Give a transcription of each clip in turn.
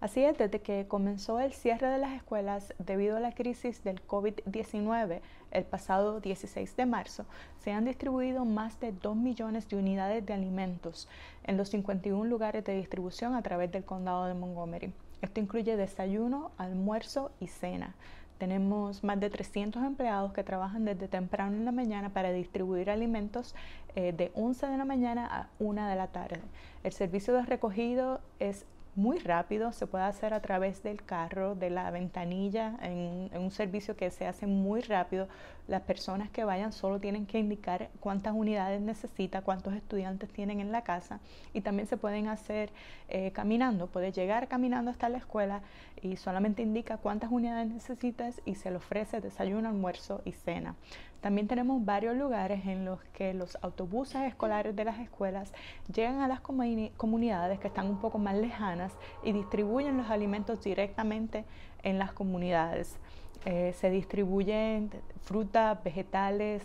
Así es, desde que comenzó el cierre de las escuelas debido a la crisis del COVID-19 el pasado 16 de marzo, se han distribuido más de 2 millones de unidades de alimentos en los 51 lugares de distribución a través del condado de Montgomery. Esto incluye desayuno, almuerzo y cena. Tenemos más de 300 empleados que trabajan desde temprano en la mañana para distribuir alimentos eh, de 11 de la mañana a 1 de la tarde. El servicio de recogido es muy rápido, se puede hacer a través del carro, de la ventanilla, en, un servicio que se hace muy rápido. Las personas que vayan solo tienen que indicar cuántas unidades necesita, cuántos estudiantes tienen en la casa y también se pueden hacer eh, caminando. Puedes llegar caminando hasta la escuela y solamente indica cuántas unidades necesitas y se le ofrece desayuno, almuerzo y cena. También tenemos varios lugares en los que los autobuses escolares de las escuelas llegan a las comunidades que están un poco más lejanas y distribuyen los alimentos directamente en las comunidades. Eh, se distribuyen frutas, vegetales,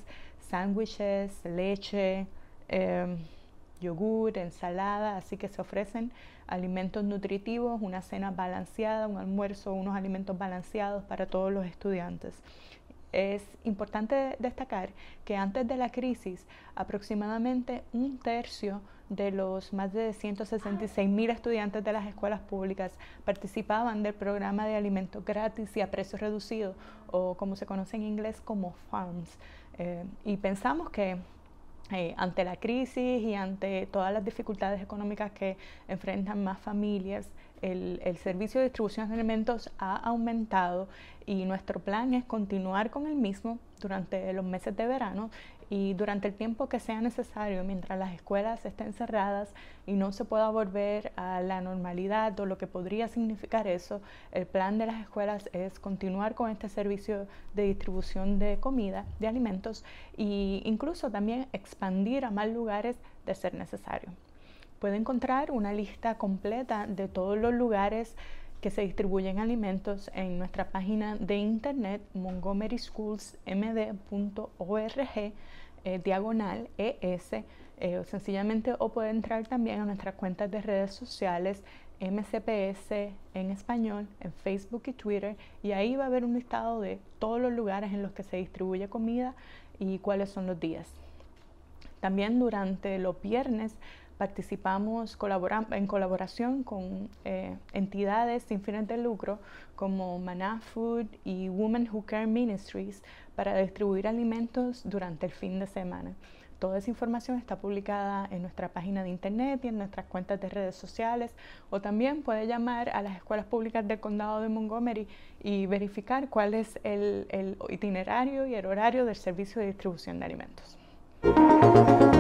sándwiches, leche, em, yogur, ensalada, así que se ofrecen alimentos nutritivos, una cena balanceada, un almuerzo, unos alimentos balanceados para todos los estudiantes. Es importante destacar que antes de la crisis, aproximadamente un tercio de los más de 166 mil estudiantes de las escuelas públicas participaban del programa de alimentos gratis y a precios reducidos, o como se conoce en inglés como FARMS. Eh, y pensamos que eh, ante la crisis y ante todas las dificultades económicas que enfrentan más familias, el, el, servicio de distribución de alimentos ha aumentado y nuestro plan es continuar con el mismo durante los meses de verano y durante el tiempo que sea necesario, mientras las escuelas estén cerradas y no se pueda volver a la normalidad o lo que podría significar eso, el plan de las escuelas es continuar con este servicio de distribución de comida, de alimentos e incluso también expandir a más lugares de ser necesario. Puede encontrar una lista completa de todos los lugares que se distribuyen alimentos en nuestra página de internet montgomeryschools.md.org eh, diagonal ES. Eh, sencillamente o puede entrar también a nuestras cuentas de redes sociales MCPS en español, en Facebook y Twitter, y ahí va a haber un listado de todos los lugares en los que se distribuye comida y cuáles son los días. También durante los viernes participamos en colaboración con eh, entidades sin fines de lucro como Maná Food y Women Who Care Ministries para distribuir alimentos durante el fin de semana. Toda esa información está publicada en nuestra página de internet y en nuestras cuentas de redes sociales o también puede llamar a las escuelas públicas del condado de Montgomery y verificar cuál es el itinerario y el horario del servicio de distribución de alimentos.